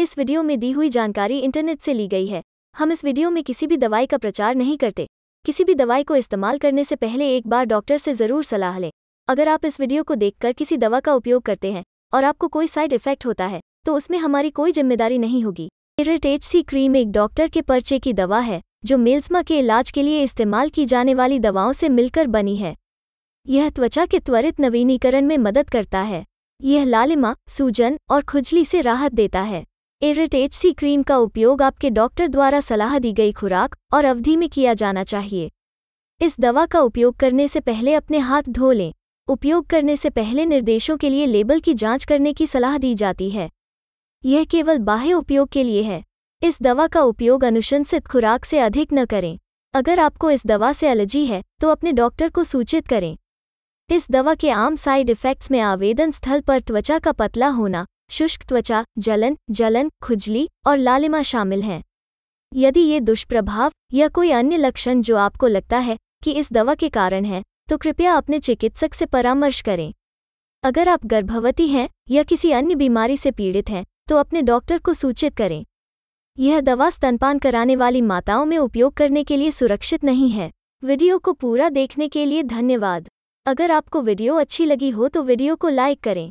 इस वीडियो में दी हुई जानकारी इंटरनेट से ली गई है हम इस वीडियो में किसी भी दवाई का प्रचार नहीं करते किसी भी दवाई को इस्तेमाल करने से पहले एक बार डॉक्टर से ज़रूर सलाह लें अगर आप इस वीडियो को देखकर किसी दवा का उपयोग करते हैं और आपको कोई साइड इफेक्ट होता है तो उसमें हमारी कोई जिम्मेदारी नहीं होगी इरेट एच सी क्रीम एक डॉक्टर के पर्चे की दवा है जो मेल्समा के इलाज के लिए इस्तेमाल की जाने वाली दवाओं से मिलकर बनी है यह त्वचा के त्वरित नवीनीकरण में मदद करता है यह लालिमा सूजन और खुजली से राहत देता है एरिट एच सी क्रीम का उपयोग आपके डॉक्टर द्वारा सलाह दी गई खुराक और अवधि में किया जाना चाहिए इस दवा का उपयोग करने से पहले अपने हाथ धो लें उपयोग करने से पहले निर्देशों के लिए लेबल की जांच करने की सलाह दी जाती है यह केवल बाह्य उपयोग के लिए है इस दवा का उपयोग अनुशंसित खुराक से अधिक न करें अगर आपको इस दवा से एलर्जी है तो अपने डॉक्टर को सूचित करें इस दवा के आम साइड इफ़ेक्ट्स में आवेदन स्थल पर त्वचा का पतला होना शुष्क त्वचा जलन जलन खुजली और लालिमा शामिल हैं यदि ये दुष्प्रभाव या कोई अन्य लक्षण जो आपको लगता है कि इस दवा के कारण है तो कृपया अपने चिकित्सक से परामर्श करें अगर आप गर्भवती हैं या किसी अन्य बीमारी से पीड़ित हैं तो अपने डॉक्टर को सूचित करें यह दवा स्तनपान कराने वाली माताओं में उपयोग करने के लिए सुरक्षित नहीं है वीडियो को पूरा देखने के लिए धन्यवाद अगर आपको वीडियो अच्छी लगी हो तो वीडियो को लाइक करें